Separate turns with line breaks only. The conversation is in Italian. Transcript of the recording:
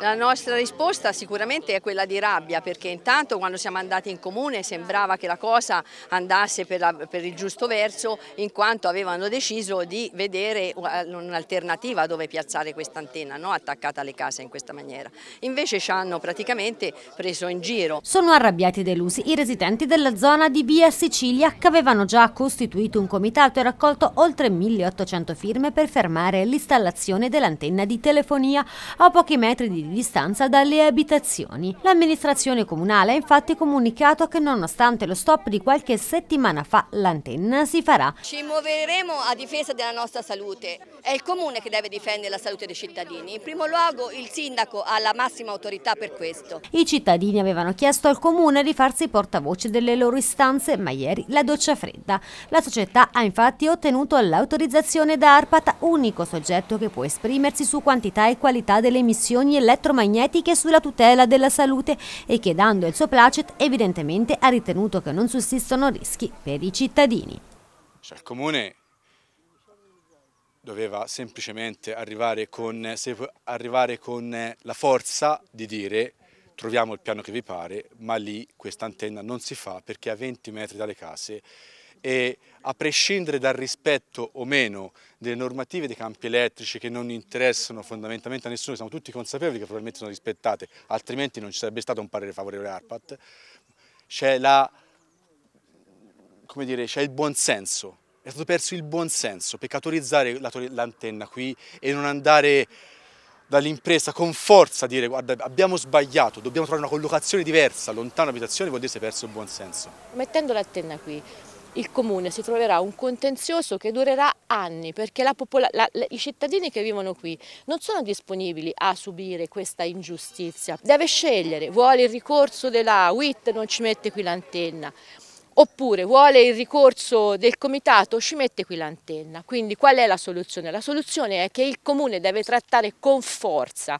La nostra risposta sicuramente è quella di rabbia perché intanto quando siamo andati in comune sembrava che la cosa andasse per, la, per il giusto verso in quanto avevano deciso di vedere eh, un'alternativa dove piazzare questa antenna no? attaccata alle case in questa maniera. Invece ci hanno praticamente preso in giro.
Sono arrabbiati e delusi i residenti della zona di Via Sicilia che avevano già costituito un comitato e raccolto oltre 1800 firme per fermare l'installazione dell'antenna di telefonia a pochi metri di di distanza dalle abitazioni. L'amministrazione comunale ha infatti comunicato che nonostante lo stop di qualche settimana fa l'antenna si farà.
Ci muoveremo a difesa della nostra salute. È il comune che deve difendere la salute dei cittadini. In primo luogo il sindaco ha la massima autorità per questo.
I cittadini avevano chiesto al comune di farsi portavoce delle loro istanze, ma ieri la doccia fredda. La società ha infatti ottenuto l'autorizzazione da Arpata, unico soggetto che può esprimersi su quantità e qualità delle emissioni elettriche elettromagnetiche sulla tutela della salute e che dando il suo placet evidentemente ha ritenuto che non sussistono rischi per i cittadini.
Cioè, il comune doveva semplicemente arrivare con, arrivare con la forza di dire troviamo il piano che vi pare, ma lì questa antenna non si fa perché a 20 metri dalle case e a prescindere dal rispetto o meno delle normative dei campi elettrici che non interessano fondamentalmente a nessuno, siamo tutti consapevoli che probabilmente sono rispettate, altrimenti non ci sarebbe stato un parere favorevole ARPAT, c'è il buonsenso, è stato perso il buonsenso peccatorizzare l'antenna qui e non andare dall'impresa con forza a dire guarda abbiamo sbagliato, dobbiamo trovare una collocazione diversa, lontano abitazione vuol dire si è perso il buonsenso.
Mettendo l'antenna qui il comune si troverà un contenzioso che durerà anni perché la la, i cittadini che vivono qui non sono disponibili a subire questa ingiustizia. Deve scegliere, vuole il ricorso della WIT, non ci mette qui l'antenna, oppure vuole il ricorso del comitato, ci mette qui l'antenna. Quindi qual è la soluzione? La soluzione è che il comune deve trattare con forza